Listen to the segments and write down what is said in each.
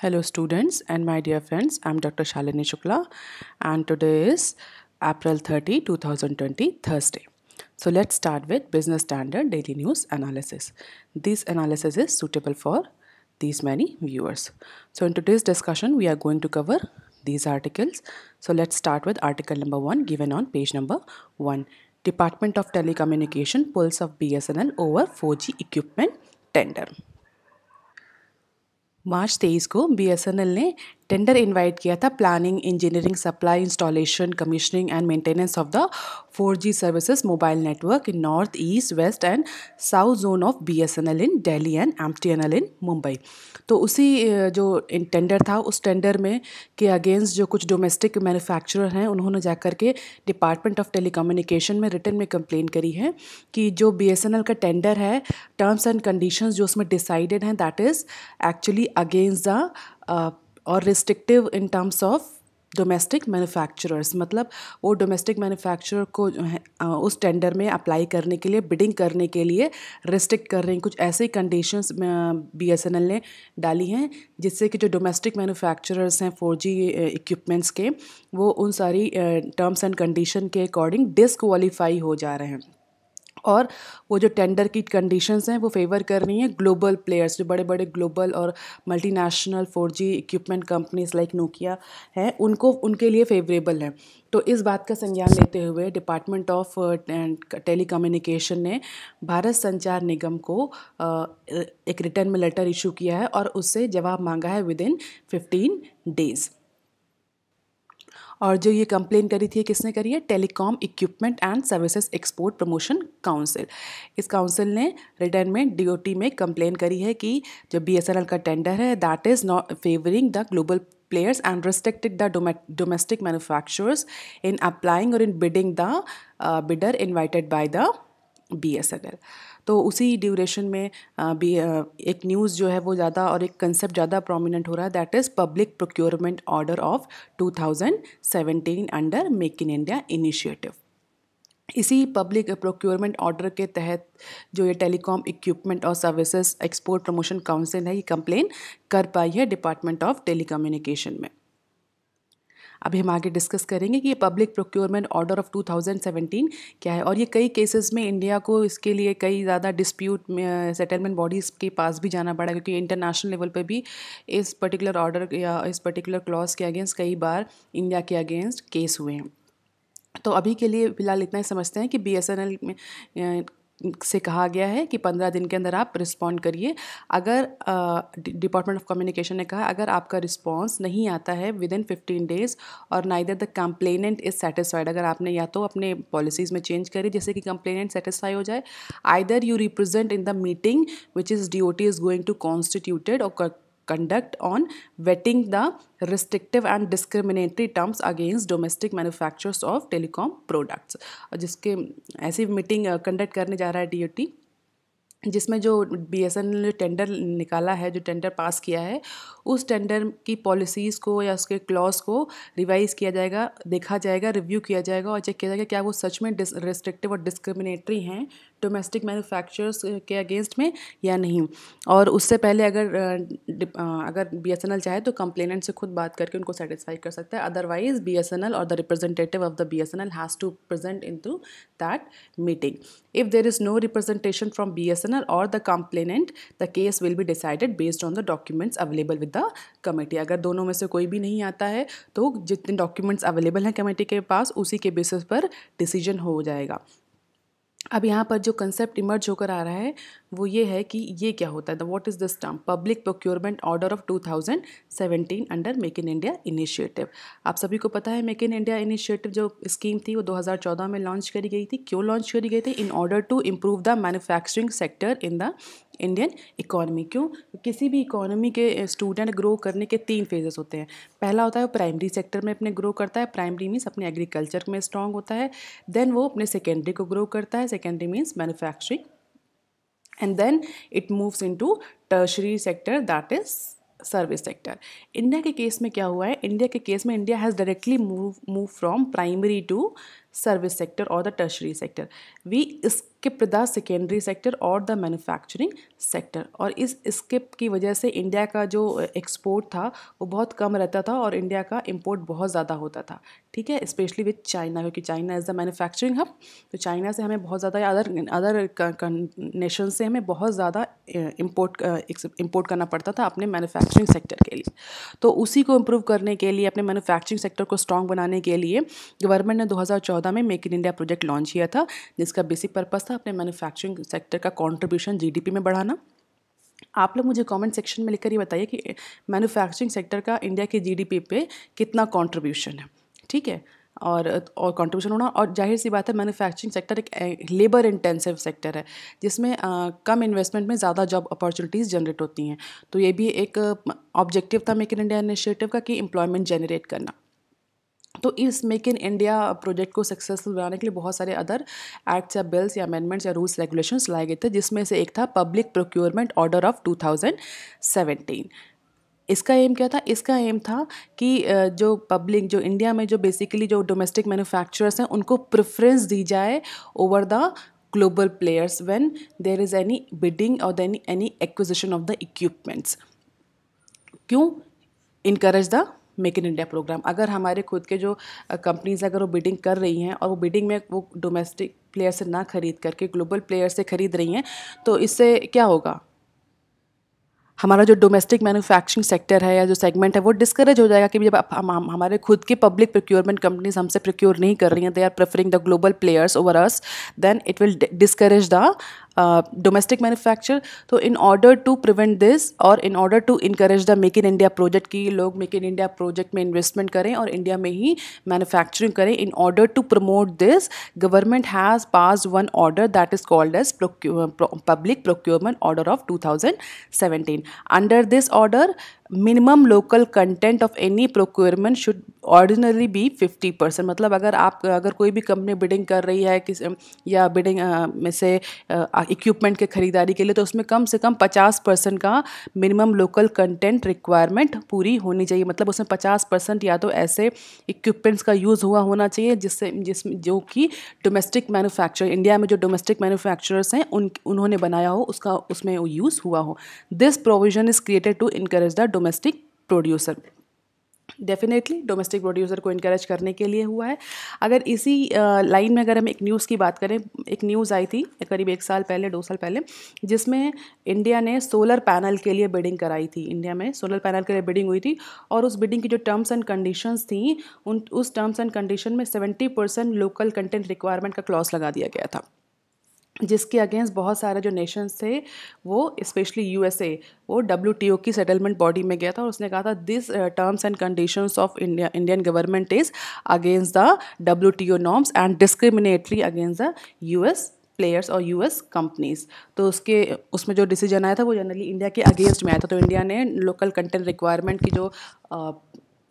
Hello students and my dear friends, I am Dr. Shalini Shukla and today is April 30, 2020, Thursday. So let's start with Business Standard Daily News Analysis. This analysis is suitable for these many viewers. So in today's discussion, we are going to cover these articles. So let's start with article number 1 given on page number 1. Department of Telecommunication pulls of BSNL over 4G equipment tender. मार्च तेईस को BSNL ने tender invite किया था planning engineering supply installation commissioning and maintenance of the four G services mobile network in north east west and south zone of B S N L in Delhi and M T N L in Mumbai तो उसी जो tender था उस tender में के against जो कुछ domestic manufacturer हैं उन्होंने जा के डिपार्टमेंट ऑफ टेली कम्युनिकेशन में रिटर्न में कंप्लेन करी है कि जो बी एस एन एल का टेंडर है टर्म्स एंड कंडीशंस जो उसमें डिसाइडेड हैं that is actually against the और restrictive in terms of domestic manufacturers मतलब वो डोमेस्टिक मैन्युफैक्चरर को जो है उस टेंडर में अप्लाई करने के लिए बिडिंग करने के लिए रिस्ट्रिक्ट कर रहे हैं कुछ ऐसे conditions B S N L ने डाली हैं जिससे कि जो डोमेस्टिक मैन्युफैक्चरर्स हैं फोर जी इक्विपमेंट्स के वो उन सारी टर्म्स एंड कंडीशन के अकॉर्डिंग डिसक्वालीफाई हो जा रहे हैं और वो जो टेंडर की कंडीशंस हैं वो फेवर कर रही हैं ग्लोबल प्लेयर्स जो बड़े बड़े ग्लोबल और multinational four G equipment companies like Nokia हैं उनको उनके लिए फेवरेबल हैं तो इस बात का संज्ञान लेते हुए डिपार्टमेंट ऑफ टेली कम्युनिकेशन ने भारत संचार निगम को uh, एक रिटर्न में लेटर इशू किया है और उससे जवाब मांगा है विद इन फिफ्टीन डेज़ और जो ये कंप्लेन करी थी किसने करी है telecom equipment and services export promotion council इस काउंसिल ने रिटर्न में डी में कंप्लेन करी है कि जो बी का टेंडर है that is not favouring the global players the domestic manufacturers in applying और in bidding the bidder invited by the B S the L तो उसी ड्यूरेशन में भी एक न्यूज़ जो है वो ज़्यादा और एक कंसेप्ट ज़्यादा प्रोमिनेंट हो रहा है that is public procurement order of 2017 under make in India initiative इसी पब्लिक प्रोक्योरमेंट ऑर्डर के तहत जो ये टेलीकॉम इक्विपमेंट और सर्विसेज एक्सपोर्ट प्रमोशन काउंसिल है ये कंप्लेन कर पाई है डिपार्टमेंट ऑफ टेली में अभी हम आगे डिस्कस करेंगे कि ये पब्लिक प्रोक्योरमेंट ऑर्डर ऑफ 2017 क्या है और ये कई केसेस में इंडिया को इसके लिए कई ज़्यादा डिस्प्यूट सेटलमेंट बॉडीज़ के पास भी जाना पड़ा क्योंकि इंटरनेशनल लेवल पर भी इस पर्टिकुलर ऑर्डर या इस पर्टिकुलर क्लॉज के अगेंस्ट कई बार इंडिया के अगेंस्ट केस हुए हैं तो अभी के लिए फिलहाल इतना ही समझते हैं कि बी एस एन एल से कहा गया है कि पंद्रह दिन के अंदर आप रिस्पॉन्ड करिए अगर डिपार्टमेंट ऑफ कम्युनिकेशन ने कहा अगर आपका रिस्पॉन्स नहीं आता है विद इन फिफ्टीन डेज और ना इधर द कंप्लेनेंट इज़ सेटिस्फाइड अगर आपने या तो अपने पॉलिसीज़ में चेंज करी जैसे कि कंप्लेनेंट सेटिस्फाई हो जाए either you represent in the meeting which is D O T is going to constituted और conduct on vetting the restrictive and discriminatory terms against domestic manufacturers of telecom products और जिसके ऐसी meeting conduct करने जा रहा है D जिसमें जो बी एस एन ने टेंडर निकाला है जो टेंडर पास किया है उस टेंडर की पॉलिसीज़ को या उसके क्लॉज को रिवाइज किया जाएगा देखा जाएगा रिव्यू किया जाएगा और चेक किया जाएगा क्या वो सच में डिस रिस्ट्रिक्टिव और डिस्क्रिमिनेटरी हैं डोमेस्टिक मैन्युफैक्चरर्स uh, के अगेंस्ट में या नहीं और उससे पहले अगर अगर बी एस एन एल चाहे तो कंप्लेनेंट से खुद बात करके उनको सेटिस्फाई कर सकता है otherwise B S N L और the representative of the B S N L has to present in to that meeting if there is no representation from B S N L और the complainant the case will be decided based on the documents available with the committee अगर दोनों में से कोई भी नहीं आता है तो जितने डॉक्यूमेंट्स अवेलेबल हैं कमेटी के पास उसी के बेसिस पर डिसीजन हो जाएगा अब यहाँ पर जो कंसेप्ट इमर्ज होकर आ रहा है वो ये है कि ये क्या होता है the what is this term public procurement order of 2017 under make in India initiative आप सभी को पता है मेक इन इंडिया इनिशिएटिव जो स्कीम थी वो 2014 में लॉन्च करी गई थी क्यों लॉन्च करी गई थी in order to improve the manufacturing sector in the Indian economy क्यों किसी भी इकोनॉमी के स्टूडेंट ग्रो करने के तीन फेजेस होते हैं पहला होता है वो प्राइमरी सेक्टर में अपने ग्रो करता है प्राइमरी मीन्स अपने एग्रीकल्चर में स्ट्रांग होता है देन वो अपने सेकेंडरी को ग्रो करता है secondary means manufacturing and then it moves in to tertiary sector that is service sector India के केस में क्या हुआ है इंडिया के केस में India has directly move move from primary to service sector और the tertiary sector we skip the secondary sector or the manufacturing sector और इस स्किप की वजह से इंडिया का जो एक्सपोर्ट था वो बहुत कम रहता था और इंडिया का इम्पोर्ट बहुत ज़्यादा होता था ठीक है स्पेशली विद चाइना क्योंकि China is the manufacturing hub तो चाइना से हमें बहुत ज़्यादा अदर अदर नेशन से हमें बहुत ज़्यादा इम्पोर्ट इम्पोर्ट करना पड़ता था अपने मैनुफैक्चरिंग सेक्टर के लिए तो उसी को इम्प्रूव करने के लिए अपने मैनुफैक्चरिंग सेक्टर को स्ट्रॉन्ग बनाने के लिए गवर्नमेंट ने दो 2014 में make in India project launch किया था जिसका बेसिक पर्पज़ था अपने मैन्युफैक्चरिंग सेक्टर का कॉन्ट्रीब्यूशन जीडीपी में बढ़ाना आप लोग मुझे कमेंट सेक्शन में लिखकर ये बताइए कि मैन्युफैक्चरिंग सेक्टर का इंडिया के जीडीपी पे कितना कंट्रीब्यूशन है ठीक है और और कंट्रीब्यूशन होना और जाहिर सी बात है मैन्युफैक्चरिंग सेक्टर एक लेबर इंटेंसिव सेक्टर है जिसमें आ, कम इन्वेस्टमेंट में ज़्यादा जॉब अपॉर्चुनिटीज़ जनरेट होती हैं तो ये भी एक ऑब्जेक्टिव था मेक इन इंडिया इनिशिएटिव का कि एम्प्लॉयमेंट जनरेट करना तो इस मेक इन इंडिया प्रोजेक्ट को सक्सेसफुल बनाने के लिए बहुत सारे अदर एक्ट्स या बिल्स या अमेंडमेंट्स या रूल्स रेगुलेशंस लाए गए थे जिसमें से एक था पब्लिक प्रोक्योरमेंट ऑर्डर ऑफ 2017 इसका एम क्या था इसका एम था कि जो पब्लिक जो इंडिया में जो बेसिकली जो डोमेस्टिक मैन्युफैक्चरर्स हैं उनको प्रेफरेंस दी जाए over the global players when there is any bidding और any any acquisition of the equipments क्यों encourage the make in India program अगर हमारे खुद के जो कंपनीज़ अगर वो बिडिंग कर रही हैं और वो बिडिंग में वो डोमेस्टिक प्लेयर से ना ख़रीद करके ग्लोबल प्लेयर से ख़रीद रही हैं तो इससे क्या होगा हमारा जो डोमेस्टिक मैन्युफैक्चरिंग सेक्टर है या जो सेगमेंट है वो डिस्करेज हो जाएगा कि जब हम, हम हमारे खुद के पब्लिक प्रोक्योरमेंट कंपनीज हमसे प्रोक्योर नहीं कर रही हैं they are preferring the global players over us then it will discourage the domestic manufacture तो in order to prevent this और in order to increase the make in India project की लोग make in India project में investment करें और India में ही manufacturing करें in order to promote this government has pass one order that is called as public procurement order of two thousand seventeen under this order minimum local content of any procurement should ordinary be fifty percent मतलब अगर आप अगर कोई भी company bidding कर रही है किस या बिडिंग में से इक्विपमेंट के ख़रीदारी के लिए तो उसमें कम से कम पचास परसेंट का मिनिमम लोकल कंटेंट रिक्वायरमेंट पूरी होनी चाहिए मतलब उसमें पचास परसेंट या तो ऐसे इक्विपमेंट्स का यूज़ हुआ होना चाहिए जिससे जिस जो कि डोमेस्टिक मैनुफैक्चर इंडिया में जो डोमेस्टिक मैनुफैक्चरर्स हैं उन उन्होंने बनाया हो उसका उसमें यूज़ हुआ हो this provision is created to encourage the domestic producer definitely domestic producer को इनक्रेज करने के लिए हुआ है अगर इसी लाइन में अगर हम एक न्यूज़ की बात करें एक न्यूज़ आई थी करीब एक साल पहले दो साल पहले जिसमें इंडिया ने सोलर पैनल के लिए बिडिंग कराई थी इंडिया में सोलर पैनल के लिए बिडिंग हुई थी और उस बिडिंग की जो टर्म्स एंड कंडीशंस थी उन उस टर्म्स एंड कंडीशन में seventy percent local content requirement का क्लॉस लगा दिया गया था जिसके अगेंस्ट बहुत सारे जो नेशंस थे वो स्पेशली यूएसए वो डब्ल्यू की सेटलमेंट बॉडी में गया था और उसने कहा था this terms and conditions of India Indian government is against the W norms and discriminatory against the US players और यूएस कंपनीज तो उसके उसमें जो डिसीजन आया था वो जनरली इंडिया के अगेंस्ट में आया था तो इंडिया ने लोकल कंटेंट रिक्वायरमेंट की जो uh,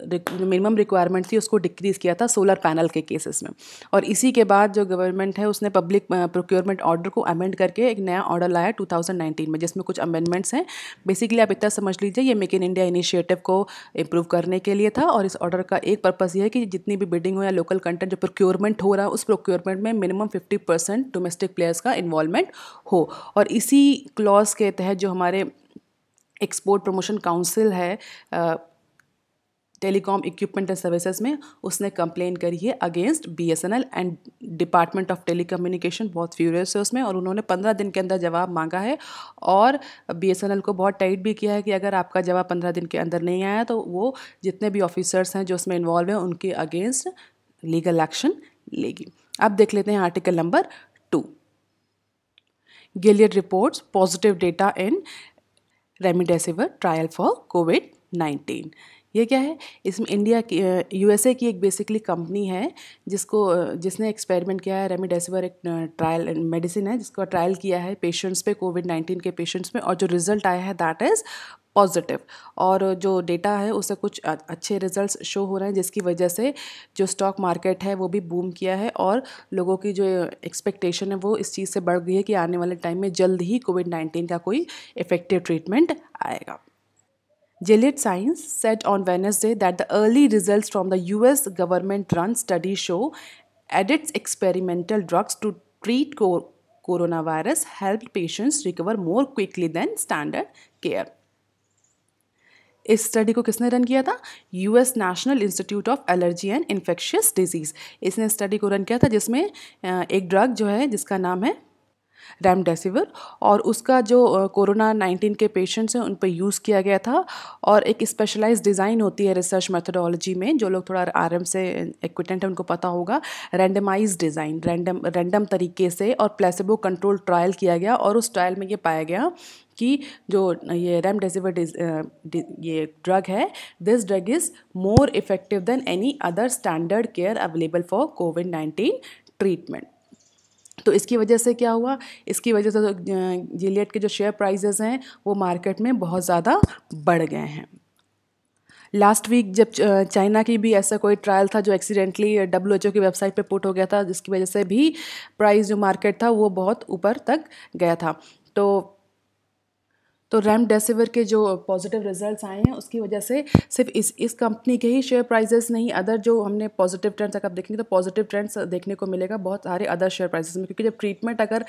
मिनिमम रिक्वायरमेंट थी उसको डिक्रीज़ किया था सोलर पैनल के केसेस में और इसी के बाद जो गवर्नमेंट है उसने पब्लिक प्रोक्योरमेंट ऑर्डर को अमेंड करके एक नया ऑर्डर लाया 2019 में जिसमें कुछ अमेंडमेंट्स हैं बेसिकली आप इतना समझ लीजिए ये मेक इन इंडिया इनिशिएटिव को इम्प्रूव करने के लिए था और इस ऑर्डर का एक पर्पज़ यह है कि जितनी भी बिडिंग हो या लोकल कंटेंट जो प्रोक्योरमेंट हो रहा है उस प्रोक्योरमेंट में मिनिमम फिफ्टी डोमेस्टिक प्लेयर्स का इन्वॉलमेंट हो और इसी क्लॉज के तहत जो हमारे एक्सपोर्ट प्रमोशन काउंसिल है टेलीकॉम इक्विपमेंट एंड सर्विसेज में उसने कंप्लेन करी है against BSNL and department of communication बहुत फ्यूरियस है उसमें और उन्होंने पंद्रह दिन के अंदर जवाब मांगा है और बीएसएनएल को बहुत टाइट भी किया है कि अगर आपका जवाब पंद्रह दिन के अंदर नहीं आया तो वो जितने भी ऑफिसर्स हैं जो उसमें इन्वॉल्व हैं उनके अगेंस्ट लीगल एक्शन लेगी अब देख लेते हैं article number two Gilead reports positive data in remdesivir trial for COVID nineteen ये क्या है इसमें इंडिया की यूएसए की एक बेसिकली कंपनी है जिसको जिसने एक्सपेरिमेंट किया है रेमडेसिविर एक ट्रायल मेडिसिन है जिसको ट्रायल किया है पेशेंट्स पे कोविड नाइन्टीन के पेशेंट्स में और जो रिजल्ट आया है दैट इज़ पॉजिटिव और जो डेटा है उसे कुछ अच्छे रिजल्ट्स शो हो रहे हैं जिसकी वजह से जो स्टॉक मार्केट है वो भी बूम किया है और लोगों की जो एक्सपेक्टेशन है वो इस चीज़ से बढ़ गई है कि आने वाले टाइम में जल्द ही कोविड नाइन्टीन का कोई इफ़ेक्टिव ट्रीटमेंट आएगा Gilead Science said on Wednesday that the early results from the US government run study show added experimental drugs to treat co- coronavirus helped patients recover more quickly than standard care. इस study को किसने run किया था US national institute of allergy and infectious diseases इसने study को run किया था जिसमें एक ड्रग जो है जिसका नाम है रेमडेसिविर और उसका जो कोरोना नाइन्टीन के पेशेंट्स हैं उन पर यूज़ किया गया था और एक स्पेशलाइज डिज़ाइन होती है रिसर्च मेथडोलॉजी में जो लोग थोड़ा आराम से एक्विटेंट है उनको पता होगा रैंडमाइज डिज़ाइन रैंडम रैंडम तरीके से और प्लेसिबो कंट्रोल ट्रायल किया गया और उस ट्रायल में ये पाया गया कि जो ये रेमडेसिविर ये ड्रग है this drug is more effective than any other standard care available for COVID nineteen treatment तो इसकी वजह से क्या हुआ इसकी वजह से तो, जिलियट के जो शेयर प्राइजेज़ हैं वो मार्केट में बहुत ज़्यादा बढ़ गए हैं लास्ट वीक जब चाइना की भी ऐसा कोई ट्रायल था जो एक्सीडेंटली डब्ल्यू एच ओ की वेबसाइट पे पुट हो गया था जिसकी वजह से भी प्राइस जो मार्केट था वो बहुत ऊपर तक गया था तो तो रैम के जो पॉजिटिव रिजल्ट्स आए हैं उसकी वजह से सिर्फ इस इस कंपनी के ही शेयर प्राइजेस नहीं अदर जो हमने पॉजिटिव ट्रेंड्स अगर देखेंगे तो पॉजिटिव ट्रेंड्स देखने को मिलेगा बहुत सारे अदर शेयर प्राइजेस में क्योंकि जब ट्रीटमेंट अगर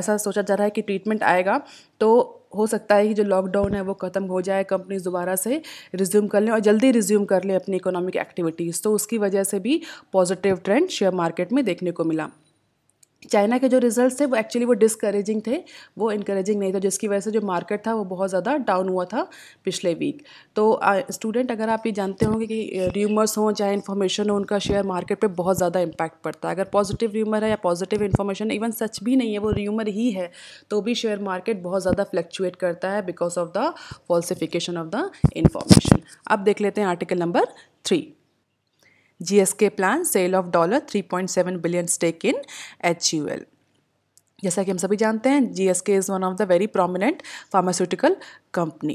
ऐसा सोचा जा रहा है कि ट्रीटमेंट आएगा तो हो सकता है कि जो लॉकडाउन है वो ख़त्म हो जाए कंपनी दोबारा से रिज्यूम कर लें और जल्दी रिज्यूम कर लें अपनी इकोनॉमिक एक्टिविटीज़ तो उसकी वजह से भी पॉजिटिव ट्रेंड शेयर मार्केट में देखने को मिला चाइना के जो रिजल्ट्स थे वो एक्चुअली वो डिस्करेजिंग थे वो इनकरेजिंग नहीं था जिसकी वजह से जो मार्केट था वो बहुत ज़्यादा डाउन हुआ था पिछले वीक तो स्टूडेंट अगर आप ये जानते होंगे कि र्यूमर्स हों चाहे इन्फॉर्मेशन हो उनका शेयर मार्केट पे बहुत ज़्यादा इम्पैक्ट पड़ता है अगर पॉजिटिव र्यूमर है या पॉजिटिव इन्फॉर्मेशन इवन सच भी नहीं है वो र्यूमर ही है तो भी शेयर मार्केट बहुत ज़्यादा फ्लक्चुएट करता है because of the falsification of the information अब देख लेते हैं article number three GSK plan sale of dollar 3.7 billion stake in HUL. जैसा कि हम सभी जानते हैं G S K is one of the very prominent pharmaceutical company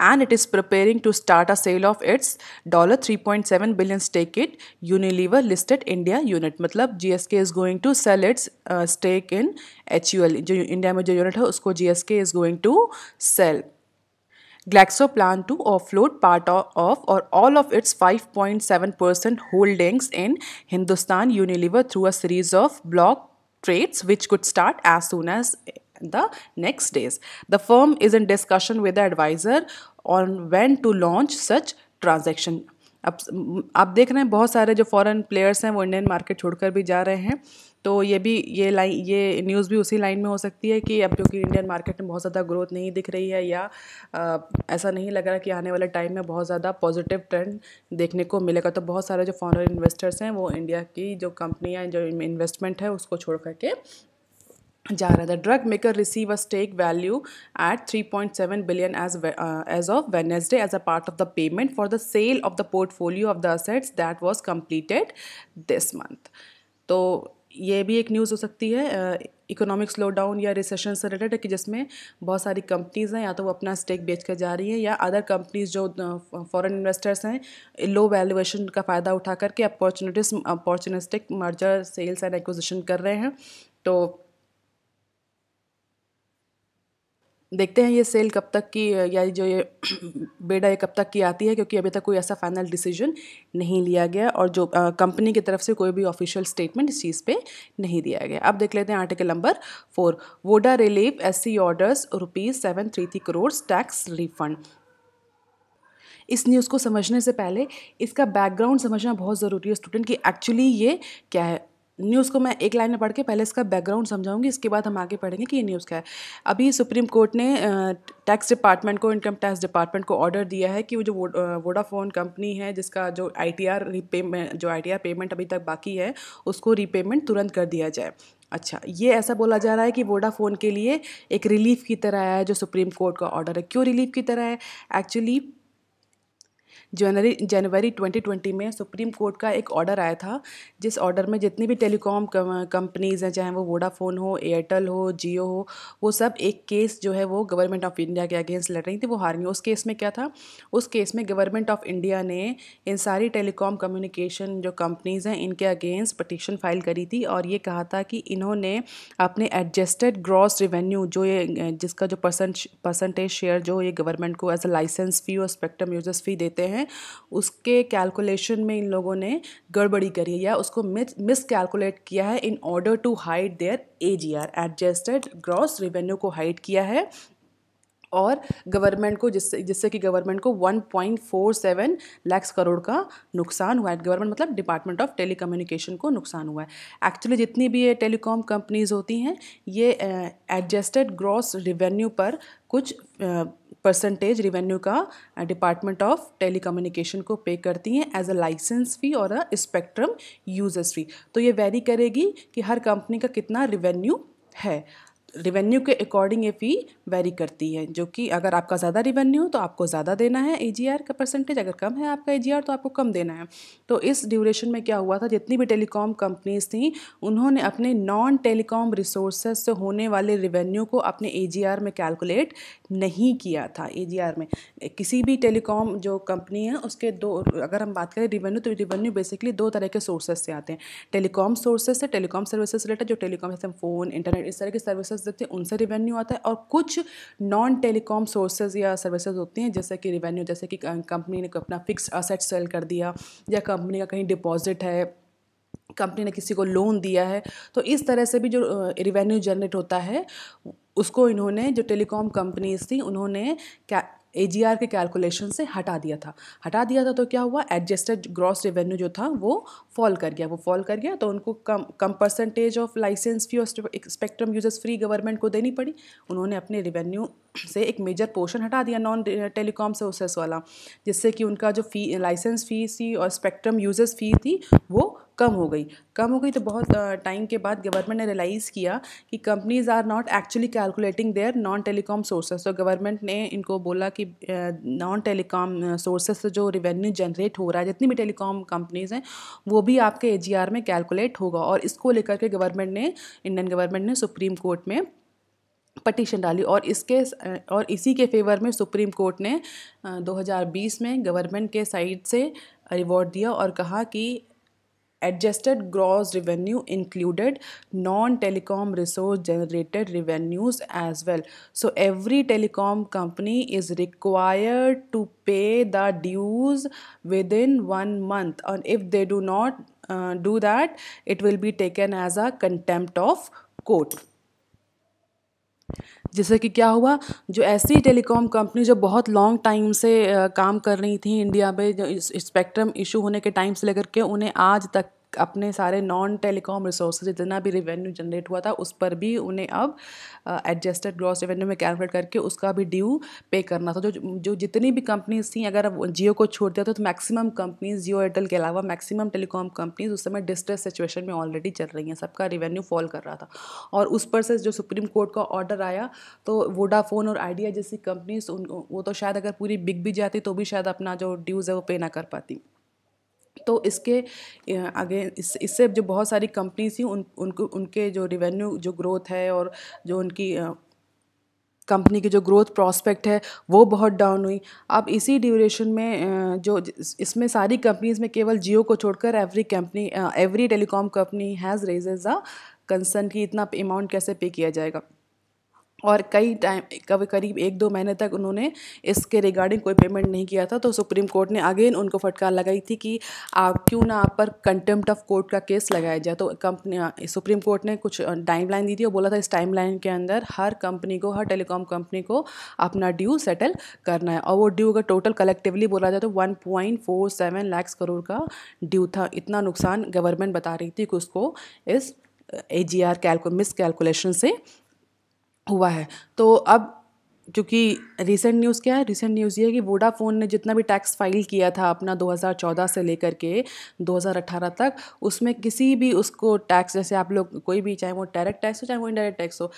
and it is preparing to start a sale of its dollar three point seven billion stake it Unilever listed India unit मतलब G S K is going to sell its stake in H U L जो India में जो unit है उसको G S K is going to sell Glaxo plan to offload part of or all of its 5.7% holdings in Hindustan Unilever through a series of block trades which could start as soon as the next days. The firm is in discussion with the advisor on when to launch such transaction. आप देख रहे हैं बहुत सारे जो foreign players हैं वो Indian market छोड़कर भी जा रहे हैं तो ये भी ये लाइन ये न्यूज़ भी उसी लाइन में हो सकती है कि अब क्योंकि इंडियन मार्केट में बहुत ज़्यादा ग्रोथ नहीं दिख रही है या आ, ऐसा नहीं लग रहा कि आने वाले टाइम में बहुत ज़्यादा पॉजिटिव ट्रेंड देखने को मिलेगा तो बहुत सारे जो फॉरन इन्वेस्टर्स हैं वो इंडिया की जो कंपनियाँ जो इन्वेस्टमेंट है उसको छोड़ करके जा रहा था drug maker receive a stake value at 3.7 billion as as of Wednesday as a part of the payment for the sale of the portfolio of the assets that was completed this month तो ये भी एक news हो सकती है economic slow down या recession से related है कि जिसमें बहुत सारी कंपनीज़ हैं या तो वो अपना स्टेक बेच कर जा रही हैं या अदर कंपनीज जो फॉरेन इन्वेस्टर्स हैं लो वैल्यूएशन का फ़ायदा उठा करके opportunities opportunistic merger sales and acquisition कर रहे हैं तो देखते हैं ये सेल कब तक की या जो ये बेडा ये कब तक की आती है क्योंकि अभी तक कोई ऐसा फाइनल डिसीजन नहीं लिया गया और जो कंपनी की तरफ से कोई भी ऑफिशियल स्टेटमेंट इस चीज़ पे नहीं दिया गया अब देख लेते हैं article number four Voda relief S C orders rupees seven three three crore tax refund इस न्यूज़ को समझने से पहले इसका बैकग्राउंड समझना बहुत ज़रूरी है स्टूडेंट कि एक्चुअली ये क्या है न्यूज़ को मैं एक लाइन में पढ़ के पहले इसका बैकग्राउंड समझाऊंगी इसके बाद हम आगे पढ़ेंगे कि ये न्यूज़ क्या है अभी सुप्रीम कोर्ट ने टैक्स डिपार्टमेंट को इनकम टैक्स डिपार्टमेंट को ऑर्डर दिया है कि वो जो वोडाफोन कंपनी है जिसका जो आई टी आर जो आई टी आर पेमेंट अभी तक बाकी है उसको रीपेमेंट तुरंत कर दिया जाए अच्छा ये ऐसा बोला जा रहा है कि वोडाफोन के लिए एक रिलीफ की तरह है जो सुप्रीम कोर्ट का ऑर्डर है क्यों रिलीफ की तरह है एक्चुअली जनवरी जनवरी 2020 में सुप्रीम कोर्ट का एक ऑर्डर आया था जिस ऑर्डर में जितनी भी टेलीकॉम कंपनीज़ हैं चाहे वो वोडाफोन हो एयरटेल हो जियो हो वो सब एक केस जो है वो गवर्नमेंट ऑफ इंडिया के अगेंस्ट लड़ रही थी वो हार गई उस केस में क्या था उस केस में गवर्नमेंट ऑफ इंडिया ने इन सारी टेलीकॉम कम्युनिकेशन जो कंपनीज़ हैं इनके अगेंस्ट पटिशन फाइल करी थी और ये कहा था कि इन्होंने अपने एडजस्टेड ग्रॉस रिवेन्यू जो ये जिसका जो परसेंट परसेंटेज शेयर जो ये गवर्नमेंट को एज अ लाइसेंस फ़ी और स्पेक्ट्रम यूजर्स फ़ी देते हैं हैं उसके कैलकुलेशन में इन लोगों ने गड़बड़ी करी है या उसको मिस कैलकुलेट किया है in order to hide their AGR adjusted gross revenue को हाइड किया है और गवर्नमेंट को जिससे जिससे कि गवर्नमेंट को 1.47 लैक्स करोड़ का नुकसान हुआ है गवर्नमेंट मतलब डिपार्टमेंट ऑफ टेली को नुकसान हुआ है एक्चुअली जितनी भी ये टेलीकॉम कंपनीज होती हैं ये एडजस्टेड ग्रॉस रिवेन्यू पर कुछ परसेंटेज रिवेन्यू का डिपार्टमेंट ऑफ टेली को पे करती हैं एज अ लाइसेंस फी और अ स्पेक्ट्रम यूजर्स फी तो ये वेरी करेगी कि हर कंपनी का कितना रिवेन्यू है रेवेन्यू के अकॉर्डिंग ये फ़ी वेरी करती है जो कि अगर आपका ज़्यादा रेवेन्यू हो तो आपको ज़्यादा देना है ए का परसेंटेज अगर कम है आपका ए तो आपको कम देना है तो इस ड्यूरेशन में क्या हुआ था जितनी भी टेलीकॉम कंपनीज थी उन्होंने अपने नॉन टेलीकॉम रिसोर्सेज से होने वाले रेवेन्यू को अपने ए में कैलकुलेट नहीं किया था ए में किसी भी टेलीकॉम जो कंपनी है उसके दो अगर हम बात करें रिवेन्यू तो रिवेन्यू बेसिकली दो तरह के सोर्सेज से आते हैं टेलीकॉम सोर्सेज से टेलीकॉम सर्विसेज रिलेटेड जो टेलीकॉम जैसे फ़ोन इंटरनेट इस तरह की सर्विसेज सकते हैं उनसे रिवेन्यू आता है और कुछ नॉन टेलीकॉम सोर्सेज या सर्विसेज होती हैं जैसे कि रिवेन्यू जैसे कि कंपनी ने अपना फिक्स असेट सेल कर दिया या कंपनी का कहीं डिपॉजिट है कंपनी ने किसी को लोन दिया है तो इस तरह से भी जो रिवेन्यू जनरेट होता है उसको इन्होंने जो टेलीकॉम कंपनीज थी उन्होंने क्या ए के कैलकुलेशन से हटा दिया था हटा दिया था तो क्या हुआ एडजस्टेड ग्रॉस रेवेन्यू जो था वो फॉल कर गया वो फॉल कर गया तो उनको कम कम परसेंटेज ऑफ लाइसेंस फी और स्पेक्ट्रम यूजर्स फ्री गवर्नमेंट को देनी पड़ी उन्होंने अपने रेवेन्यू से एक मेजर पोर्शन हटा दिया नॉन टेलीकॉम सोर्सेस वाला जिससे कि उनका जो फी लाइसेंस फीस थी और स्पेक्ट्रम यूजर्स फी थी वो कम हो गई कम हो गई तो बहुत टाइम के बाद गवर्नमेंट ने रियलाइज़ किया कि companies are not actually calculating their non telecom sources तो गवर्नमेंट ने इनको बोला कि नॉन टेलीकॉम सोर्सेज से जो रिवेन्यू जनरेट हो रहा है जितनी भी टेलीकॉम कंपनीज़ हैं वो भी आपके ए में कैलकुलेट होगा और इसको लेकर के गवर्नमेंट ने इंडियन गवर्नमेंट ने सुप्रीम कोर्ट में पटिशन डाली और इसके और इसी के फेवर में सुप्रीम कोर्ट ने 2020 में गवर्नमेंट के साइड से रिवॉर्ड दिया और कहा कि adjusted gross revenue included non-telecom resource generated revenues as well so every telecom company is required to pay the dues within one month and if they do not uh, do that it will be taken as a contempt of court जैसे कि क्या हुआ जो ऐसी telecom company जो बहुत long time से काम कर रही थी इंडिया में जो स्पेक्ट्रम इशू होने के टाइम से लेकर के उन्हें आज तक अपने सारे नॉन टेलीकॉम रिसोर्स जितना भी रेवेन्यू जनरेट हुआ था उस पर भी उन्हें अब एडजस्टेड ग्रॉस रेवेन्यू में कैलकुलेट करके उसका भी ड्यू पे करना था जो जो जितनी भी कंपनीज थी अगर जियो को छोड़ दिया था तो मैक्सिमम कंपनीज जियो एयरटेल के अलावा मैक्सिमम टेलीकॉम कंपनीज उस समय डिस्ट्रेस सिचुएशन में ऑलरेडी चल रही हैं सबका रेवेन्यू फॉल कर रहा था और उस पर से जो सुप्रीम कोर्ट का ऑर्डर आया तो वोडाफोन और आइडिया जैसी कंपनीज उन वो तो शायद अगर पूरी बिक भी जाती तो भी शायद अपना जो ड्यूज़ है वो पे ना कर पाती तो इसके आगे इस इससे जो बहुत सारी कंपनीज थी उन उनको उनके जो रिवेन्यू जो ग्रोथ है और जो उनकी कंपनी की जो ग्रोथ प्रॉस्पेक्ट है वो बहुत डाउन हुई अब इसी ड्यूरेशन में जो इसमें सारी कंपनीज में केवल जियो को छोड़कर every company every telecom company has raises the concern कि इतना अमाउंट कैसे पे किया जाएगा और कई टाइम कभी करीब एक दो महीने तक उन्होंने इसके रिगार्डिंग कोई पेमेंट नहीं किया था तो सुप्रीम कोर्ट ने अगेन उनको फटकार लगाई थी कि आप क्यों ना आप पर कंटेम्प्ट ऑफ कोर्ट का केस लगाया जाए तो कंपनी सुप्रीम कोर्ट ने कुछ टाइम लाइन दी थी और बोला था इस टाइम लाइन के अंदर हर कंपनी को हर टेलीकॉम कंपनी को अपना ड्यू सेटल करना है और वो ड्यू का टोटल कलेक्टिवली बोला जाए तो one point four seven lakhs crore का ड्यू था इतना नुकसान गवर्नमेंट बता रही थी कि उसको इस ए जी आर कैलकुल मिस कैलकुलेशन से हुआ है तो अब क्योंकि रिसेंट न्यूज़ क्या है रिसेंट न्यूज़ ये है कि वोडाफोन ने जितना भी टैक्स फाइल किया था अपना 2014 से लेकर के 2018 तक उसमें किसी भी उसको टैक्स जैसे आप लोग कोई भी चाहे वो डायरेक्ट टैक्स हो चाहे वो इनडायरेक्ट टैक्स हो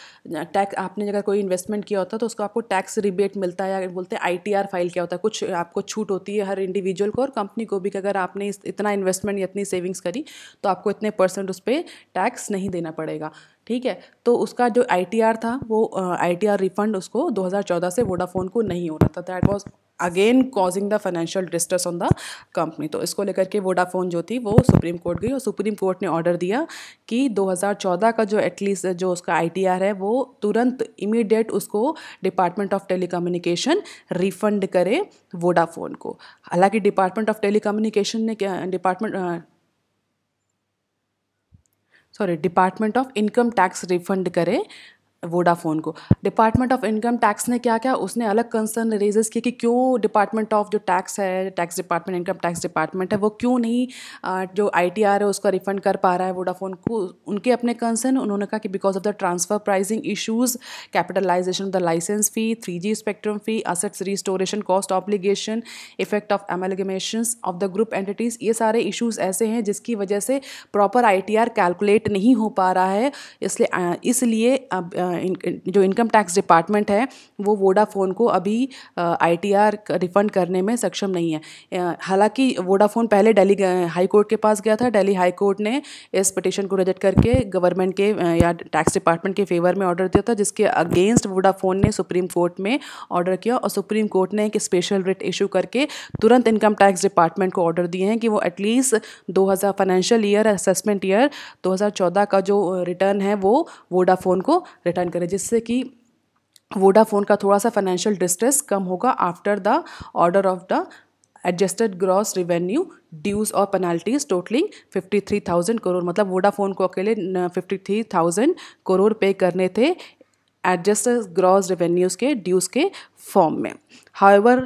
टैक्स आपने अगर कोई इन्वेस्टमेंट किया होता है तो उसको आपको टैक्स रिबेट मिलता है या बोलते हैं आई फाइल किया होता है कुछ आपको छूट होती है हर इंडिविजुअल को और कंपनी को भी कि अगर आपने इतना इन्वेस्टमेंट या इतनी सेविंग्स करी तो आपको इतने परसेंट उस पर टैक्स नहीं देना पड़ेगा ठीक है तो उसका जो आई था वो आई टी रिफंड उसको 2014 से वोडाफोन को नहीं हो रहा था that was again causing the financial distress on the company तो इसको लेकर के वोडाफोन जो थी वो सुप्रीम कोर्ट गई और सुप्रीम कोर्ट ने ऑर्डर दिया कि 2014 का जो एटलीस्ट जो उसका आर है वो तुरंत इमीडिएट उसको डिपार्टमेंट ऑफ कम्युनिकेशन रिफंड करे वोडाफोन को हालांकि डिपार्टमेंट ऑफ कम्युनिकेशन ने क्या department sorry department of income tax refund करे वोडाफोन को डिपार्टमेंट ऑफ इनकम टैक्स ने क्या क्या उसने अलग कंसर्न रेजेस किए कि क्यों डिपार्टमेंट ऑफ जो टैक्स है tax department income tax department है वो क्यों नहीं जो आई है उसका रिफंड कर पा रहा है वोडाफोन को उनके अपने कंसर्न उन्होंने कहा कि because of the transfer pricing issues capitalisation of the licence fee three G spectrum fee assets restoration cost obligation effect of amalgamation of the group entities ये सारे इशूज़ ऐसे हैं जिसकी वजह से प्रॉपर आई कैलकुलेट नहीं हो पा रहा है इसलिए इसलिए जो इनकम टैक्स डिपार्टमेंट है वो वोडाफोन को अभी आईटीआर रिफ़ंड करने में सक्षम नहीं है हालांकि वोडाफोन पहले डेली हाई कोर्ट के पास गया था डेली हाई कोर्ट ने इस पटिशन को रिजेक्ट करके गवर्नमेंट के या टैक्स डिपार्टमेंट के फेवर में ऑर्डर दिया था जिसके अगेंस्ट वोडाफोन ने सुप्रीम कोर्ट में ऑर्डर किया और सुप्रीम कोर्ट ने एक स्पेशल रिट इशू करके तुरंत इनकम टैक्स डिपार्टमेंट को ऑर्डर दिए हैं कि वो एटलीस्ट दो फाइनेंशियल ईयर असेसमेंट ईयर दो का जो रिटर्न है वो वोडाफोन को रिटर्न अटेंड करें जिससे कि वोडाफोन का थोड़ा सा फाइनेंशियल डिस्ट्रेस कम होगा after the order of the adjusted gross revenue dues और penalties totalling fifty three thousand crore मतलब वोडाफोन को अकेले fifty three thousand crore pay करने थे एडजस्टेड ग्रॉस रिवेन्यूज के ड्यूज के फॉर्म में however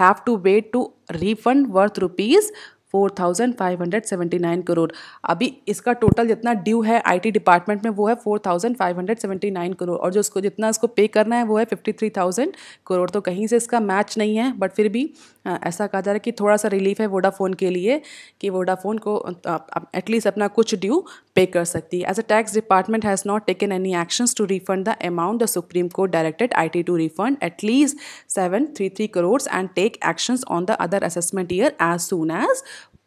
have to wait to refund worth rupees four thousand five hundred seventy nine crore अभी इसका टोटल जितना ड्यू है आईटी डिपार्टमेंट में वो है four thousand five hundred seventy nine crore और जो उसको जितना इसको पे करना है वो है फिफ्टी थ्री थाउजेंड करोड़ तो कहीं से इसका मैच नहीं है बट फिर भी आ, ऐसा कहा जा रहा है कि थोड़ा सा रिलीफ है वोडाफोन के लिए कि वोडाफोन को एटलीस्ट अपना कुछ ड्यू पे कर सकती है as a tax department has not taken any actions to refund the amount the supreme court directed I T to refund at least seven three three crore and take actions on the other assessment year as soon as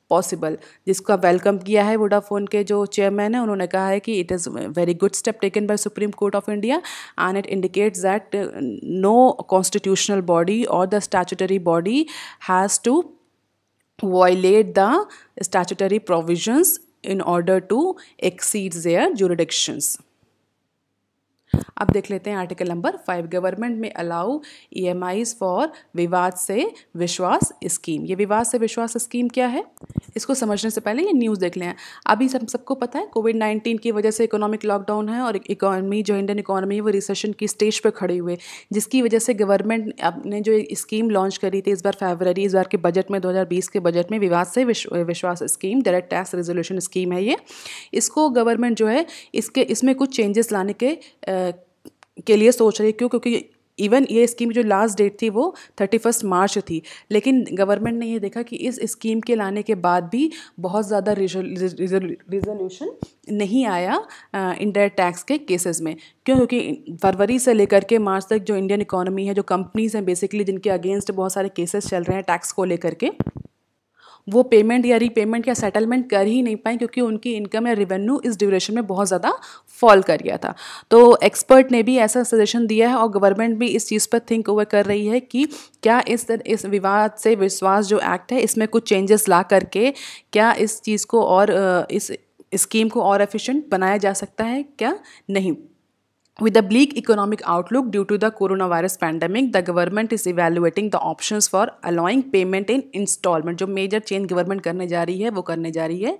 possible आप welcome किया है Vodafone के जो chairman है उन्होंने कहा है कि it is very good step taken by supreme court of India and it indicates that no constitutional body or the statutory body has to violate the statutory provisions in order to exceed their jurisdictions. अब देख लेते हैं article number five government में allow ई for Vivad se Vishwas scheme ये विवाद se Vishwas scheme क्या है इसको समझने से पहले ये न्यूज़ देख लें अभी सब, सबको पता है कोविड नाइन्टीन की वजह से इकोनॉमिक लॉकडाउन है और इकोनॉमी जो इंडियन इकोनॉमी है वो रिसेशन की स्टेज पर खड़े हुए जिसकी वजह से गवर्नमेंट ने जो स्कीम लॉन्च करी थी इस बार फेबररी इस बार के बजट में 2020 के बजट में Vivad se Vishwas scheme direct tax resolution scheme है ये इसको गवर्नमेंट जो है इसके इसमें कुछ चेंजेस लाने के के लिए सोच रही क्यों क्योंकि इवन ये स्कीम जो लास्ट डेट थी वो थर्टी फर्स्ट मार्च थी लेकिन गवर्नमेंट ने ये देखा कि इस स्कीम के लाने के बाद भी बहुत ज़्यादा रिजोल्यूशन नहीं आया इंडायरेक्ट टैक्स के केसेस में क्यों क्योंकि फरवरी से लेकर के मार्च तक जो इंडियन इकोनॉमी है जो कंपनीज हैं बेसिकली जिनके अगेंस्ट बहुत सारे केसेस चल रहे हैं टैक्स को लेकर के वो पेमेंट या रीपेमेंट या सेटलमेंट कर ही नहीं पाए क्योंकि उनकी इनकम या रिवेन्यू इस ड्यूरेशन में बहुत ज़्यादा फॉल कर गया था तो एक्सपर्ट ने भी ऐसा सजेशन दिया है और गवर्नमेंट भी इस चीज़ पर थिंक ओवर कर रही है कि क्या इस इस विवाद से विश्वास जो एक्ट है इसमें कुछ चेंजेस ला करके क्या इस चीज़ को और इस स्कीम को और एफिशिएंट बनाया जा सकता है क्या नहीं With a bleak economic outlook due to the coronavirus pandemic, the government is evaluating the options for allowing payment in installment. जो major change government करने जा रही है वो करने जा रही है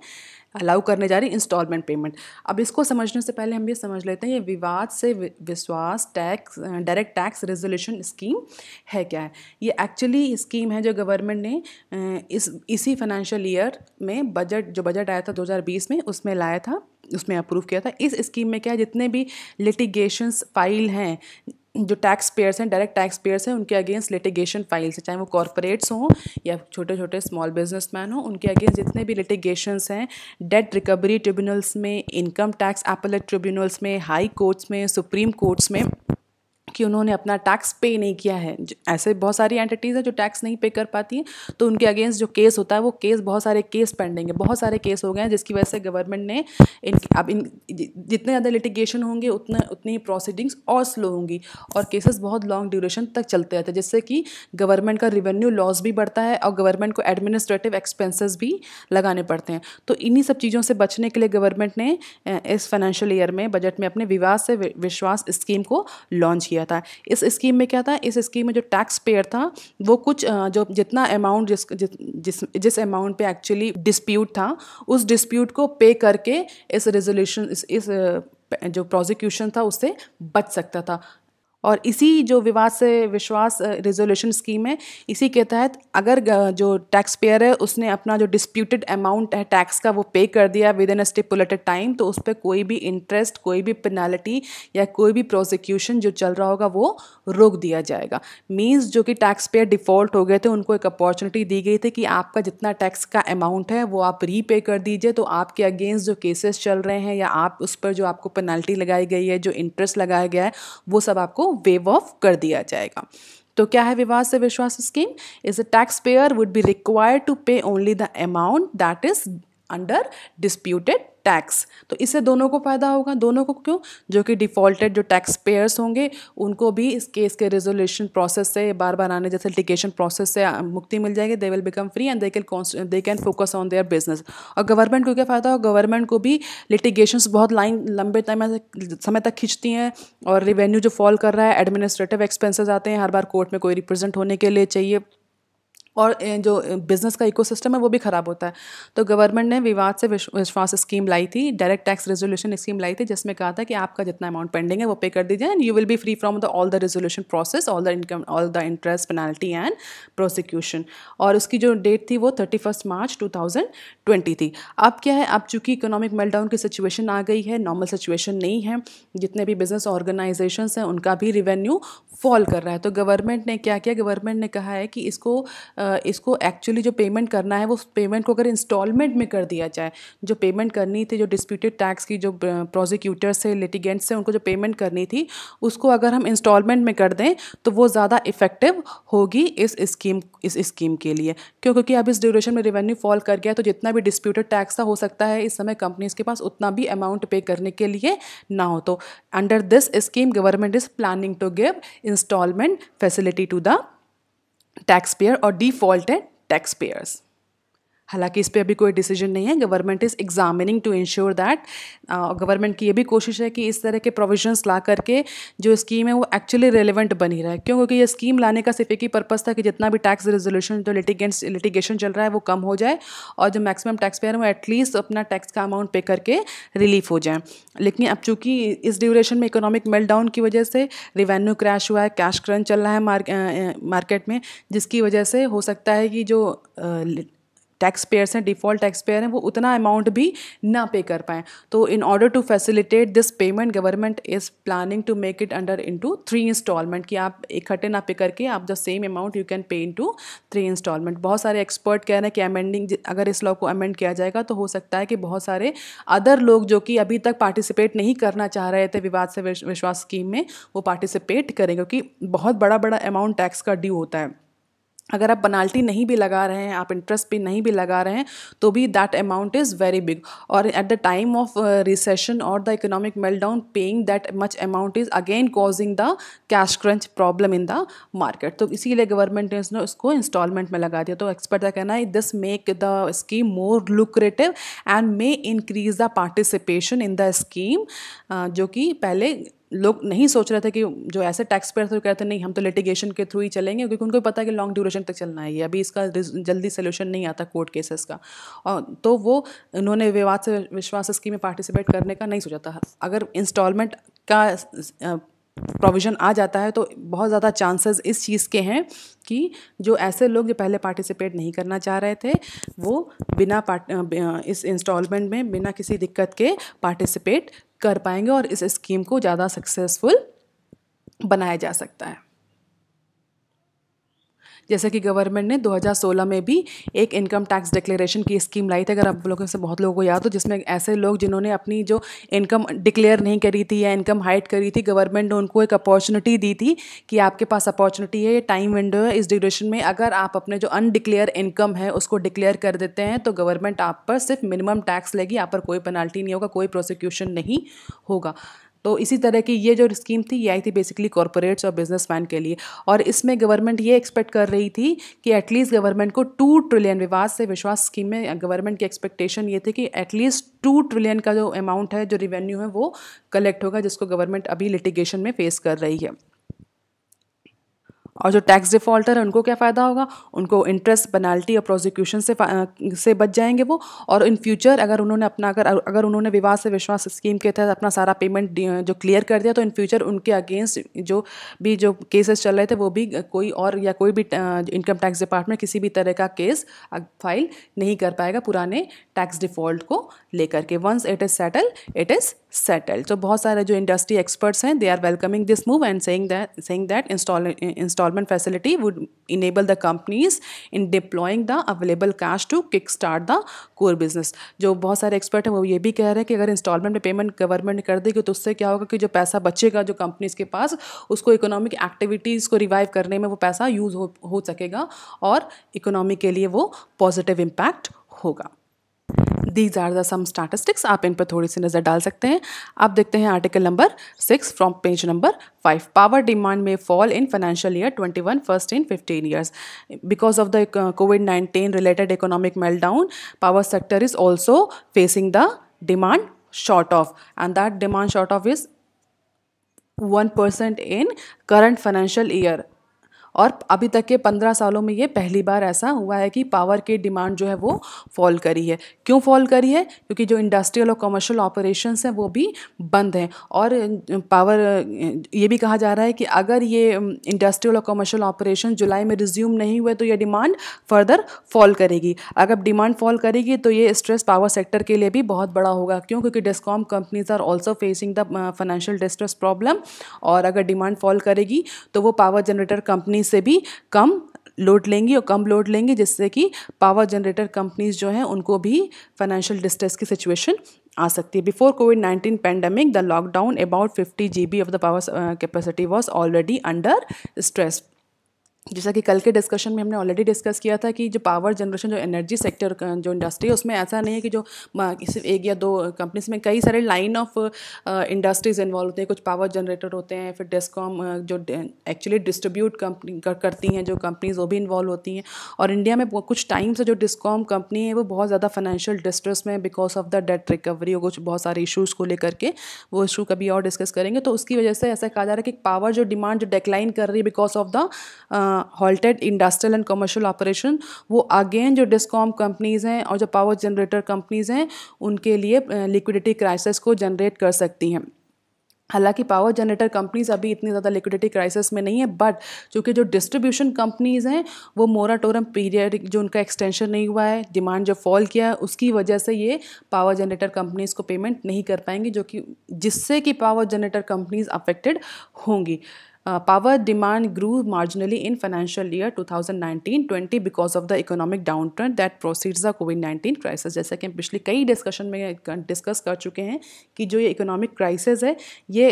allow करने जा रही है इंस्टॉलमेंट पेमेंट अब इसको समझने से पहले हम ये समझ लेते हैं ये विवाद से विश्वास tax direct tax resolution scheme है क्या है ये actually scheme है जो government ने इस इसी financial year में budget जो budget आया था 2020 में उसमें लाया था उसमें अप्रूव किया था इस स्कीम में क्या है जितने भी लिटिगेशंस फाइल हैं जो टैक्स पेयर्स हैं डायरेक्ट टैक्स पेयर्स हैं उनके अगेंस्ट लिटिगेशन फाइल्स हैं चाहे वो कॉरपोरेट्स हों या छोटे छोटे स्मॉल बिजनेसमैन हों उनके अगेंस्ट जितने भी लिटिगेशंस हैं डेट रिकवरी ट्रिब्यूनल्स में इनकम टैक्स एपलेट ट्रिब्यूनल्स में हाई कोर्ट्स में सुप्रीम कोर्ट्स में कि उन्होंने अपना टैक्स पे नहीं किया है ऐसे बहुत सारी एंटिटीज़ हैं जो टैक्स नहीं पे कर पाती हैं तो उनके अगेंस्ट जो केस होता है वो केस बहुत सारे केस पेंडिंग है बहुत सारे केस हो गए हैं जिसकी वजह से गवर्नमेंट ने इन अब इन जितने ज़्यादा लिटिगेशन होंगे उतने उतनी ही प्रोसीडिंग्स और स्लो होंगी और केसेस बहुत लॉन्ग ड्यूरेशन तक चलते रहते हैं जिससे कि गवर्नमेंट का रिवेन्यू लॉस भी बढ़ता है और गवर्नमेंट को एडमिनिस्ट्रेटिव एक्सपेंसेस भी लगाने पड़ते हैं तो इन्हीं सब चीज़ों से बचने के लिए गवर्नमेंट ने इस फाइनेंशियल ईयर में बजट में अपने विवाह से विश्वास स्कीम को लॉन्च किया दिया था इस स्कीम में क्या था इस स्कीम में जो टैक्स पेयर था वो कुछ जो जितना अमाउंट जिस जिस जिस अमाउंट पे एक्चुअली डिस्प्यूट था उस डिस्प्यूट को पे करके इस रेजोल्यूशन इस, इस जो प्रोसिक्यूशन था उससे बच सकता था और इसी जो विवाद से विश्वास रेजोल्यूशन स्कीम है इसी के तहत अगर जो टैक्स पेयर है उसने अपना जो डिस्प्यूटेड अमाउंट है टैक्स का वो पे कर दिया within a stipulated time तो उस पर कोई भी इंटरेस्ट कोई भी पेनाल्टी या कोई भी प्रोसिक्यूशन जो चल रहा होगा वो रोक दिया जाएगा मीन्स जो कि टैक्स पेयर डिफ़ॉल्ट हो गए थे उनको एक अपॉर्चुनिटी दी गई थी कि आपका जितना टैक्स का अमाउंट है वो आप रीपे कर दीजिए तो आपके अगेंस्ट जो केसेस चल रहे हैं या आप उस पर जो आपको पेनल्टी लगाई गई है जो इंटरेस्ट लगाया गया है वो सब आपको वेव ऑफ कर दिया जाएगा तो क्या है Vivad se Vishwas scheme is a tax payer would be required to pay only the amount that is under disputed tax तो इससे दोनों को फ़ायदा होगा दोनों को क्यों जो कि डिफ़ॉल्टेड जो टैक्स पेयर्स होंगे उनको भी इस केस के रेजोल्यूशन प्रोसेस से बार बार आने जैसे लिटिगेशन प्रोसेस से मुक्ति मिल जाएगी they will become free and they can they can focus on their business और गवर्नमेंट को क्या फ़ायदा होगा गवर्नमेंट को भी लिटिगेशन बहुत लाइन लंबे टाइम समय तक खींचती हैं और रिवेन्यू जो फॉल कर रहा है एडमिनिस्ट्रेटिव एक्सपेंसेस आते हैं हर बार कोर्ट में कोई रिप्रेजेंट होने के लिए चाहिए और जो बिज़नेस का इकोसिस्टम है वो भी ख़राब होता है तो गवर्नमेंट ने विवाद से विश्वास स्कीम लाई थी डायरेक्ट टैक्स रेजोल्यूशन स्कीम लाई थी जिसमें कहा था कि आपका जितना अमाउंट पेंडिंग है वो पे कर दीजिए and you will be free from the all the resolution process all the income all the interest penalty and prosecution और उसकी जो डेट थी वो thirty first March two thousand twenty थी अब क्या है अब चूंकि इकोनॉमिक मेल्टाउन की सिचुएशन आ गई है नॉर्मल सिचुएशन नहीं है जितने भी बिजनेस ऑर्गेनाइजेशन हैं उनका भी रिवेन्यू फॉल कर रहा है तो गवर्नमेंट ने क्या किया गवर्नमेंट ने कहा है कि इसको इसको एक्चुअली जो पेमेंट करना है वो पेमेंट को अगर इंस्टॉलमेंट में कर दिया जाए जो पेमेंट करनी थी जो डिस्प्यूटेड टैक्स की जो प्रोसिक्यूटर से लिटिगेंट्स से उनको जो पेमेंट करनी थी उसको अगर हम इंस्टॉलमेंट में कर दें तो वो ज़्यादा इफेक्टिव होगी इस स्कीम इस स्कीम के लिए क्यों क्योंकि अब इस ड्यूरेशन में रेवेन्यू फॉल कर गया तो जितना भी डिस्प्यूटेड टैक्स का हो सकता है इस समय कंपनीज के पास उतना भी अमाउंट पे करने के लिए ना हो तो under this scheme government is planning to give instalment facility to the taxpayer or defaulted taxpayers. हालांकि इस पर अभी कोई डिसीजन नहीं है government is examining to ensure that government की ये भी कोशिश है कि इस तरह के प्रोविजंस ला करके जो स्कीम है वो एक्चुअली रेलिवेंट बनी रहे क्यों क्योंकि ये स्कीम लाने का सिर्फ एक ही पर्पज़ था कि जितना भी टैक्स रेजोल्यूशन जो लिटिगेंट्स लिटिगेशन चल रहा है वो कम हो जाए और जो मैक्सिमम टैक्स पेयर वो एटलीस्ट अपना टैक्स का अमाउंट पे करके रिलीफ हो जाए लेकिन अब चूंकि इस ड्यूरेशन में इकोनॉमिक मेल्टडाउन की वजह से रिवेन्यू क्रैश हुआ है कैश क्रंच चल रहा है मार्केट uh, uh, में जिसकी वजह से हो सकता है कि जो uh, टैक्स पेयर्स हैं डिफ़ॉल्ट टैक्स पेयर हैं वो उतना अमाउंट भी ना पे कर पाएँ तो in order to facilitate this payment government is planning to make it under into three instalment कि आप इकट्ठे ना पे करके आप the same amount you can pay into three instalment बहुत सारे एक्सपर्ट कह रहे हैं कि अमेंडिंग अगर इस लॉ को अमेंड किया जाएगा तो हो सकता है कि बहुत सारे अदर लोग जो कि अभी तक पार्टिसिपेट नहीं करना चाह रहे थे विवाद से विश्वास स्कीम में वो पार्टिसिपेट करें क्योंकि बहुत बड़ा बड़ा अमाउंट टैक्स का ड्यू होता है अगर आप पनाल्टी नहीं भी लगा रहे हैं आप इंटरेस्ट भी नहीं भी लगा रहे हैं तो भी that amount is very big और at the time of recession और the economic meltdown paying that much amount is again causing the cash crunch problem in the market तो इसीलिए गवर्नमेंट ने उसने उसको इंस्टॉलमेंट में लगा दिया तो एक्सपर्ट का कहना है this make the scheme more lucrative and may increase the participation in the scheme जो कि पहले लोग नहीं सोच रहे थे कि जो ऐसे टैक्स पेयर थे वो कहते नहीं हम तो लिटिगेशन के थ्रू ही चलेंगे क्योंकि उनको पता है कि लॉन्ग ड्यूरेशन तक चलना है ये अभी इसका जल्दी सोल्यूशन नहीं आता कोर्ट केसेस का और तो वो उन्होंने विवाद से विश्वास स्कीम में पार्टिसिपेट करने का नहीं सोचा था अगर इंस्टॉलमेंट का प्रोविज़न आ जाता है तो बहुत ज़्यादा चांसेस इस चीज़ के हैं कि जो ऐसे लोग जो पहले पार्टिसिपेट नहीं करना चाह रहे थे वो बिना पार्ट इस इंस्टॉलमेंट में बिना किसी दिक्कत के पार्टिसिपेट कर पाएंगे और इस स्कीम को ज़्यादा सक्सेसफुल बनाया जा सकता है जैसा कि गवर्नमेंट ने 2016 में भी एक इनकम टैक्स डिक्लेरेशन की स्कीम लाई थी अगर आप लोगों से बहुत लोगों को याद हो जिसमें ऐसे लोग जिन्होंने अपनी जो इनकम डिक्लेयर नहीं करी थी या इनकम हाइड करी थी गवर्नमेंट ने उनको एक अपॉर्चुनिटी दी थी कि आपके पास अपॉर्चुनिटी है ये टाइम विंडो है इस ड्यूरेशन में अगर आप अपने जो अनडिक्लेयर इनकम है उसको डिक्लेयर कर देते हैं तो गवर्नमेंट आप पर सिर्फ मिनिमम टैक्स लेगी आप पर कोई पेनाल्टी नहीं होगा कोई प्रोसिक्यूशन नहीं होगा तो इसी तरह की ये जो स्कीम थी ये आई थी बेसिकली कॉरपोरेट्स और बिजनेसमैन के लिए और इसमें गवर्नमेंट ये एक्सपेक्ट कर रही थी कि एटलीस्ट गवर्नमेंट को two trillion Vivad se Vishwas scheme में गवर्नमेंट की एक्सपेक्टेशन ये थी कि एटलीस्ट टू ट्रिलियन का जो अमाउंट है जो रिवेन्यू है वो कलेक्ट होगा जिसको गवर्नमेंट अभी लिटिगेशन में फेस कर रही है और जो टैक्स डिफॉल्टर है उनको क्या फ़ायदा होगा उनको इंटरेस्ट पेनल्टी और प्रोसिक्यूशन से से बच जाएंगे वो और इन फ्यूचर अगर उन्होंने अपना अगर अगर उन्होंने विवाह से विश्वास स्कीम के तहत अपना सारा पेमेंट जो क्लियर कर दिया तो इन फ्यूचर उनके अगेंस्ट जो भी जो केसेस चल रहे थे वो भी कोई और या कोई भी इनकम टैक्स डिपार्टमेंट किसी भी तरह का केस फाइल नहीं कर पाएगा पुराने टैक्स डिफॉल्ट को लेकर के once it is settle it is settled तो बहुत सारे जो इंडस्ट्री एक्सपर्ट्स हैं they are welcoming this move and saying that saying that instalment facility would enable the companies in deploying the available cash to kick start the core business जो बहुत सारे expert हैं वो ये भी कह रहे हैं कि अगर इंस्टॉलमेंट में पेमेंट गवर्नमेंट कर देगी तो उससे क्या होगा कि जो पैसा बचेगा जो कंपनीज के पास उसको इकोनॉमिक एक्टिविटीज़ को रिवाइव करने में वो पैसा यूज हो, हो सकेगा और इकोनॉमी के लिए वो पॉजिटिव इम्पैक्ट होगा these are the some statistics आप इन पर थोड़ी सी नज़र डाल सकते हैं आप देखते हैं article number six from page number five power demand में fall in financial year twenty one first in fifteen years because of the COVID nineteen related economic meltdown power sector is also facing the demand short of and that demand short of is one percent in current financial year और अभी तक के पंद्रह सालों में ये पहली बार ऐसा हुआ है कि पावर की डिमांड जो है वो फॉल करी है क्यों फॉल करी है क्योंकि जो इंडस्ट्रियल और कमर्शियल ऑपरेशन हैं वो भी बंद हैं और पावर ये भी कहा जा रहा है कि अगर ये इंडस्ट्रियल और कमर्शियल ऑपरेशन जुलाई में रिज्यूम नहीं हुए तो ये डिमांड फर्दर फॉल करेगी अगर डिमांड फॉल करेगी तो ये स्ट्रेस पावर सेक्टर के लिए भी बहुत बड़ा होगा क्यों क्योंकि discom companies are also facing the financial distress problem और अगर डिमांड फॉल करेगी तो वो पावर जनरेटर कंपनी कंपनी से भी कम लोड लेंगी और कम लोड लेंगी जिससे कि पावर जनरेटर कंपनीज जो हैं उनको भी फाइनेंशियल डिस्ट्रेस की सिचुएशन आ सकती है before Covid nineteen pandemic the lockdown about fifty G B of the power capacity was already under stress जैसा कि कल के डिस्कशन में हमने ऑलरेडी डिस्कस किया था कि जो पावर जनरेशन जो एनर्जी सेक्टर जो इंडस्ट्री है उसमें ऐसा नहीं है कि जो सिर्फ एक या दो कंपनीज में कई सारे लाइन ऑफ इंडस्ट्रीज इन्वॉल्व होते हैं कुछ पावर जनरेटर होते हैं फिर डेस्कॉम जो एक्चुअली डिस्ट्रीब्यूट कंपनी कर, करती हैं जो कंपनीज वो भी इन्वॉल्व होती हैं और इंडिया में कुछ टाइम से जो डिस्कॉम कंपनी है वो बहुत ज़्यादा फाइनेंशियल डिस्ट्रेस में because of the debt recovery और कुछ बहुत सारे इशूज़ को लेकर के वो इशू कभी और डिस्कस करेंगे तो उसकी वजह से ऐसा कहा जा रहा है कि पावर जो डिमांड जो डिक्लाइन कर रही है because of the halted industrial and commercial operation वो अगेन जो डिस्कॉम कंपनीज़ हैं और जो पावर जनरेटर कंपनीज़ हैं उनके लिए लिक्विडिटी क्राइसिस को जनरेट कर सकती हैं हालांकि पावर जनरेटर कंपनीज अभी इतनी ज़्यादा लिक्विडिटी क्राइसिस में नहीं है बट चूँकि जो डिस्ट्रीब्यूशन कंपनीज़ हैं वो मोराटोरम पीरियड जो उनका एक्सटेंशन नहीं हुआ है डिमांड जो फॉल किया है उसकी वजह से ये पावर जनरेटर कंपनीज़ को पेमेंट नहीं कर पाएंगी जो कि जिससे कि पावर जनरेटर कंपनीज़ अफेक्टेड होंगी Uh, power in financial year two thousand year 2019-20 of the economic downtrend that proceeds the कोविड-19 क्राइसिस जैसे कि हम पिछली कई डिस्कशन में डिस्कस uh, कर चुके हैं कि जो ये इकोनॉमिक क्राइसिस है ये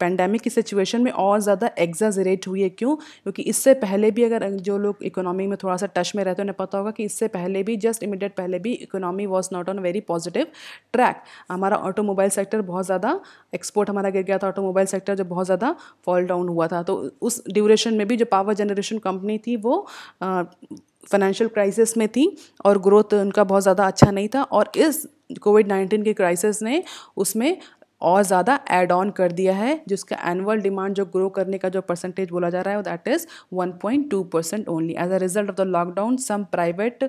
पेंडेमिक uh, की सिचुएशन में और ज़्यादा एग्जाजरेट हुई है क्यों क्योंकि इससे पहले भी अगर अं, जो लोग इकोनॉमी में थोड़ा सा टच में रहते हैं उन्हें पता होगा कि इससे पहले भी जस्ट इमीडिएट पहले भी economy was not on very positive track हमारा ऑटोमोबाइल सेक्टर बहुत ज़्यादा एक्सपोर्ट हमारा गिर गया था ऑटोमोबाइल सेक्टर जो बहुत ज़्यादा फॉल डाउन हुआ था तो उस ड्यूरेशन में भी जो पावर जनरेशन कंपनी थी वो फाइनेंशियल क्राइसिस में थी और ग्रोथ उनका बहुत ज़्यादा अच्छा नहीं था और इस कोविड नाइन्टीन के क्राइसिस ने उसमें और ज़्यादा एड ऑन कर दिया है जिसका एनुअल डिमांड जो ग्रो करने का जो परसेंटेज बोला जा रहा है that is 1.2 percent only as a result of the lockdown some private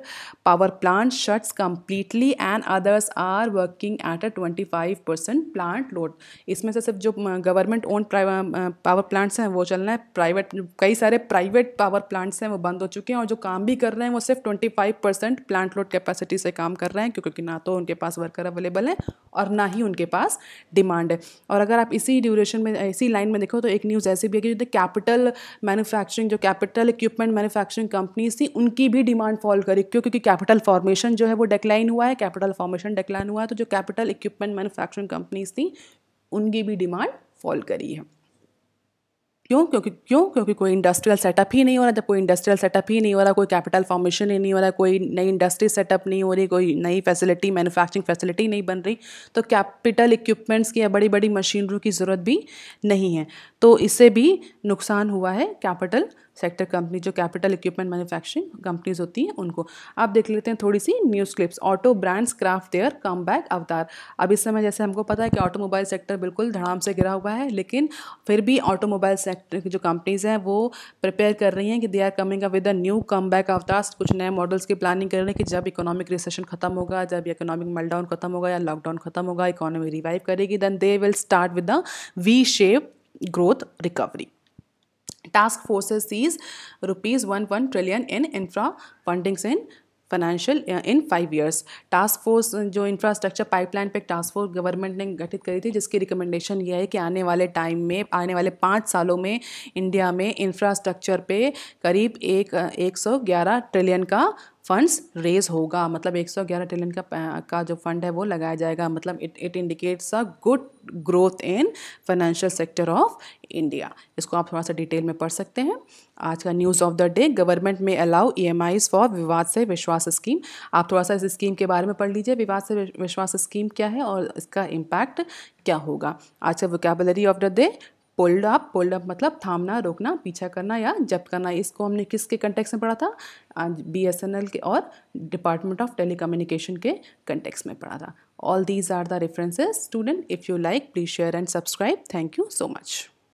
power plant shuts completely and others are working at a 25 percent plant load इसमें से सिर्फ जो गवर्नमेंट ओन पावर प्लांट्स हैं वो चलना है प्राइवेट कई सारे प्राइवेट पावर प्लांट्स हैं वो बंद हो चुके हैं और जो काम भी कर रहे हैं वो सिर्फ twenty five percent plant load capacity से काम कर रहे हैं क्योंकि ना तो उनके पास वर्कर अवेलेबल हैं और ना ही उनके पास डिमांड है और अगर आप इसी ड्यूरेशन में इसी लाइन में देखो तो एक न्यूज़ ऐसी भी है कि जो कैपिटल मैन्युफैक्चरिंग जो कैपिटल इक्विपमेंट मैन्युफैक्चरिंग कंपनीज थी उनकी भी डिमांड फॉल करी क्यों क्योंकि कैपिटल फॉर्मेशन जो है वो डिक्लाइन हुआ है कैपिटल फॉर्मेशन डिक्लाइन हुआ है तो जो कैपिटल इक्विपमेंट मैन्युफैक्चरिंग कंपनीज थी उनकी भी डिमांड फॉल करी है क्यों क्योंकि क्यों क्योंकि कोई इंडस्ट्रियल सेटअप ही नहीं हो रहा जब कोई इंडस्ट्रियल सेटअप ही नहीं हो रहा कोई कैपिटल फॉर्मेशन ही नहीं हो रहा कोई नई इंडस्ट्री सेटअप नहीं हो रही कोई नई फैसिलिटी मैन्युफैक्चरिंग फैसिलिटी नहीं बन रही तो कैपिटल इक्विपमेंट्स की या बड़ी बड़ी मशीनरी की ज़रूरत भी नहीं है तो इससे भी नुकसान हुआ है कैपिटल सेक्टर कंपनी जो कैपिटल इक्विपमेंट मैन्युफैक्चरिंग कंपनीज होती हैं उनको आप देख लेते हैं थोड़ी सी news clips auto brands craft their come back अवतार अब इस समय जैसे हमको पता है कि ऑटोमोबाइल सेक्टर बिल्कुल धड़ाम से गिरा हुआ है लेकिन फिर भी ऑटोमोबाइल सेक्टर की जो कंपनीज़ हैं वो प्रिपेयर कर रही हैं कि they are coming up with a new come back अवतार कुछ नए मॉडल्स की प्लानिंग कर रहे हैं कि जब इकोनॉमिक रिसेशन खत्म होगा जब इकोनॉमिक मेलडाउन खत्म होगा या लॉकडाउन खत्म होगा इकोनॉमी रिवाइव करेगी then they will start with the V shape growth recovery task forces sees rupees one one trillion in infra fundings in financial in five years task force जो infrastructure pipeline पे task force government ने गठित करी थी जिसकी recommendation यह है कि आने वाले टाइम में आने वाले पाँच सालों में इंडिया में इंफ्रास्ट्रक्चर पे करीब एक uh, एक सौ ग्यारह ट्रिलियन का फंड्स रेज होगा मतलब 111 ट्रिलियन का का जो फंड है वो लगाया जाएगा मतलब it it indicates a good growth in financial sector of India इसको आप थोड़ा सा डिटेल में पढ़ सकते हैं आज का news of the day government में allow E M Is for Vivad se Vishwas scheme आप थोड़ा सा इस स्कीम के बारे में पढ़ लीजिए विवाद से विश्वास स्कीम क्या है और इसका इम्पैक्ट क्या होगा आज का vocabulary of the day polled up polled up मतलब थामना रोकना पीछा करना या जब्त करना इसको हमने किसके कंटेक्स में पढ़ा था बी एस एन एल के और डिपार्टमेंट ऑफ टेली कम्युनिकेशन के कंटेक्स में पढ़ा था all these are the references student if you like please share and subscribe thank you so much